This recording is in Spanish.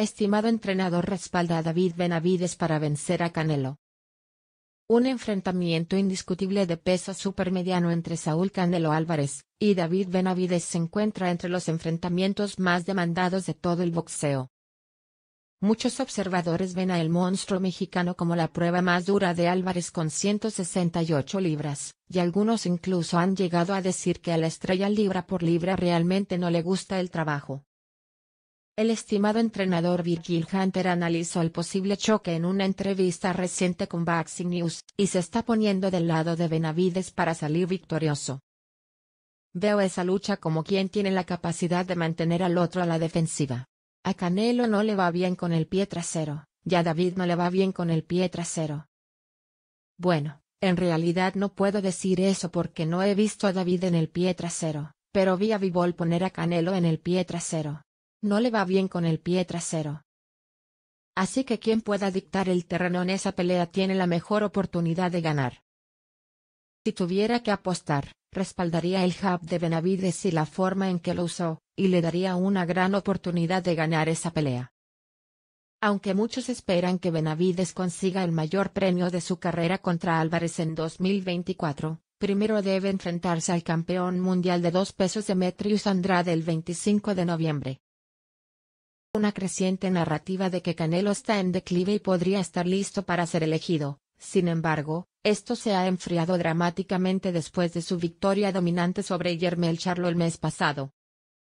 Estimado entrenador respalda a David Benavides para vencer a Canelo. Un enfrentamiento indiscutible de peso supermediano entre Saúl Canelo Álvarez y David Benavides se encuentra entre los enfrentamientos más demandados de todo el boxeo. Muchos observadores ven a el monstruo mexicano como la prueba más dura de Álvarez con 168 libras, y algunos incluso han llegado a decir que a la estrella libra por libra realmente no le gusta el trabajo. El estimado entrenador Virgil Hunter analizó el posible choque en una entrevista reciente con Baxi News, y se está poniendo del lado de Benavides para salir victorioso. Veo esa lucha como quien tiene la capacidad de mantener al otro a la defensiva. A Canelo no le va bien con el pie trasero, y a David no le va bien con el pie trasero. Bueno, en realidad no puedo decir eso porque no he visto a David en el pie trasero, pero vi a Vivol poner a Canelo en el pie trasero. No le va bien con el pie trasero. Así que quien pueda dictar el terreno en esa pelea tiene la mejor oportunidad de ganar. Si tuviera que apostar, respaldaría el jab de Benavides y la forma en que lo usó, y le daría una gran oportunidad de ganar esa pelea. Aunque muchos esperan que Benavides consiga el mayor premio de su carrera contra Álvarez en 2024, primero debe enfrentarse al campeón mundial de dos pesos Demetrius Andrade el 25 de noviembre una creciente narrativa de que Canelo está en declive y podría estar listo para ser elegido. Sin embargo, esto se ha enfriado dramáticamente después de su victoria dominante sobre Jermel Charlo el mes pasado.